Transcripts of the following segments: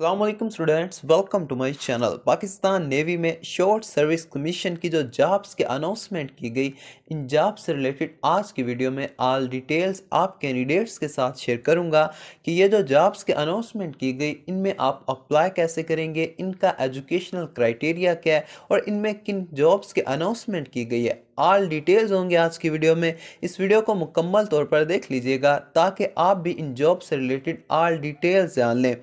अल्लाम students welcome to my channel Pakistan navy में short service commission की जो जॉब्स के अनाउंसमेंट की गई इन जॉब्स से रिलेटेड आज की वीडियो में आल डिटेल्स आप कैंडिडेट्स के साथ शेयर करूंगा कि ये जो जॉब्स के अनाउंसमेंट की गई इनमें आप अप्लाई कैसे करेंगे इनका एजुकेशनल क्राइटेरिया क्या है और इनमें किन जॉब्स के अनाउंसमेंट की गई है ऑल डिटेल्स होंगे आज की वीडियो में इस वीडियो को मुकम्मल तौर पर देख लीजिएगा ताकि आप भी इन जॉब से रिलेटेड ऑल डिटेल्स जान लें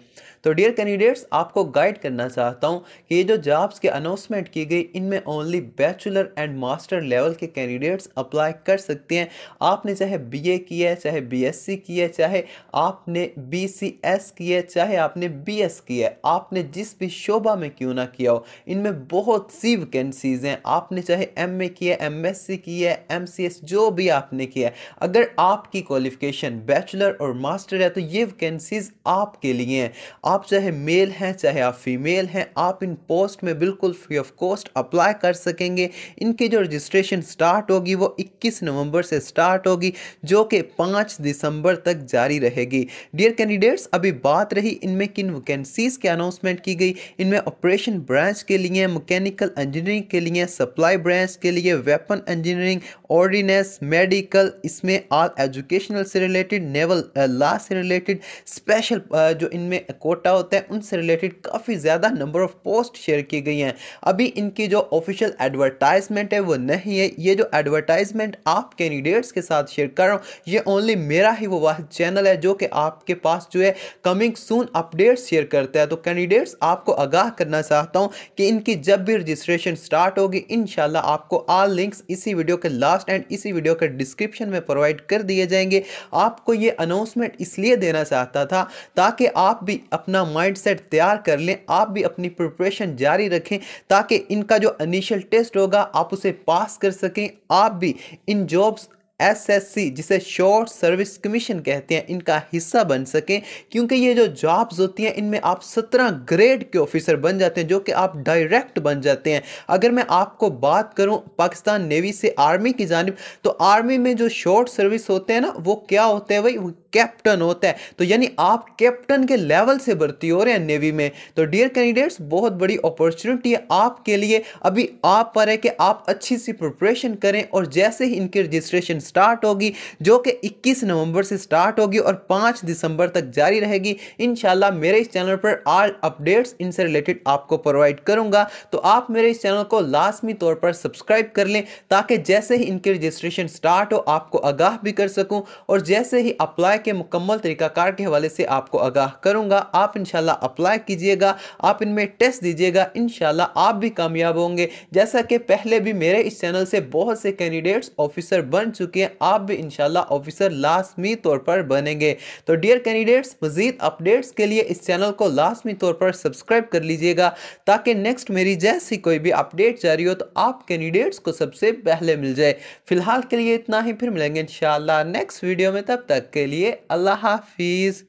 तो डियर कैंडिडेट्स आपको गाइड करना चाहता हूं कि ये जो जॉब्स के अनाउंसमेंट की गई इनमें only bachelor and master level के कैंडिडेट्स अप्लाई कर सकते हैं आपने चाहे बीए किया है चाहे बीएससी किया है चाहे आपने बीसीएस किया है चाहे आपने बीएस किया है आपने जिस भी शोभा में क्यों ना किया हो इनमें बहुत सी वैकेंसीज़ हैं आपने चाहे एम ए किया एम एमएससी की है एमसीएस जो भी आपने किया है अगर आपकी क्वालिफिकेशन बैचलर और मास्टर है तो ये वैकेंसीज आपके लिए हैं आप चाहे मेल हैं चाहे आप फीमेल हैं आप इन पोस्ट में बिल्कुल फ्री ऑफ कॉस्ट अप्लाई कर सकेंगे इनकी जो रजिस्ट्रेशन स्टार्ट होगी वो इक्कीस नवंबर से स्टार्ट होगी जो कि पाँच दिसंबर तक जारी रहेगी डियर कैंडिडेट्स अभी बात रही इनमें किन वैकेंसीज़ के अनाउंसमेंट की गई इनमें ऑपरेशन ब्रांच के लिए मैकेनिकल इंजीनियरिंग के लिए सप्लाई ब्रांच के लिए weapon weapon engineering ordnance medical इसमें आल एजुकेशनल से रिलेटेड नेवल लॉ से रिलेटेड स्पेशल uh, जो इनमें कोटा होता है उनसे रिलेटेड काफ़ी ज़्यादा नंबर ऑफ पोस्ट शेयर की गई हैं अभी इनकी जो ऑफिशियल एडवर्टाइजमेंट है वो नहीं है ये जो एडवर्टाइजमेंट आप कैंडिडेट्स के साथ शेयर कर रहा हूँ ये ओनली मेरा ही वो वाद चैनल है जो कि आपके पास जो है कमिंग सून अपडेट्स शेयर करता है तो कैंडिडेट्स आपको आगाह करना चाहता हूँ कि इनकी जब भी रजिस्ट्रेशन स्टार्ट होगी इन आपको आल लिंक्स इसी वीडियो के लास्ट एंड इसी वीडियो के डिस्क्रिप्शन में प्रोवाइड कर दिए जाएंगे आपको ये अनाउंसमेंट इसलिए देना चाहता था ताकि आप भी अपना माइंडसेट तैयार कर लें आप भी अपनी प्रिपरेशन जारी रखें ताकि इनका जो इनिशियल टेस्ट होगा आप उसे पास कर सकें आप भी इन जॉब्स एसएससी जिसे शॉर्ट सर्विस कमीशन कहते हैं इनका हिस्सा बन सकें क्योंकि ये जो जॉब्स होती हैं इनमें आप सत्रह ग्रेड के ऑफिसर बन जाते हैं जो कि आप डायरेक्ट बन जाते हैं अगर मैं आपको बात करूं पाकिस्तान नेवी से आर्मी की जानब तो आर्मी में जो शॉर्ट सर्विस होते हैं ना वो क्या होते हैं भाई कैप्टन होता है तो यानी आप कैप्टन के लेवल से भर्ती हो रहे हैं नेवी में तो डियर कैंडिडेट्स बहुत बड़ी अपॉर्चुनिटी है आपके लिए अभी आप पर है कि आप अच्छी सी प्रिपरेशन करें और जैसे ही इनकी रजिस्ट्रेशन स्टार्ट होगी जो कि 21 नवंबर से स्टार्ट होगी और 5 दिसंबर तक जारी रहेगी इन मेरे इस चैनल पर आल अपडेट्स इनसे रिलेटेड आपको प्रोवाइड करूँगा तो आप मेरे इस चैनल को लाजमी तौर पर सब्सक्राइब कर लें ताकि जैसे ही इनकी रजिस्ट्रेशन स्टार्ट हो आपको आगाह भी कर सकूँ और जैसे ही अप्लाई अप्लाई के मुकम्मल तरीकाकार के हवाले से आपको आगाह करूँगा आप इनशाला अप्लाई कीजिएगा आप इनमें टेस्ट दीजिएगा इन आप भी कामयाब होंगे जैसा कि पहले भी मेरे इस चैनल से बहुत से कैंडिडेट्स ऑफिसर बन चुके हैं आप भी इनशाला ऑफिसर लाजमी तौर पर बनेंगे तो डियर कैंडिडेट्स मज़ीद अपडेट्स के लिए इस चैनल को लाजमी तौर पर सब्सक्राइब कर लीजिएगा ताकि नेक्स्ट मेरी जैसी कोई भी अपडेट जारी हो तो आप कैंडिडेट्स को सबसे पहले मिल जाए फिलहाल के लिए इतना ही फिर मिलेंगे इन नेक्स्ट वीडियो में तब तक के लिए अल्लाह हाफिज़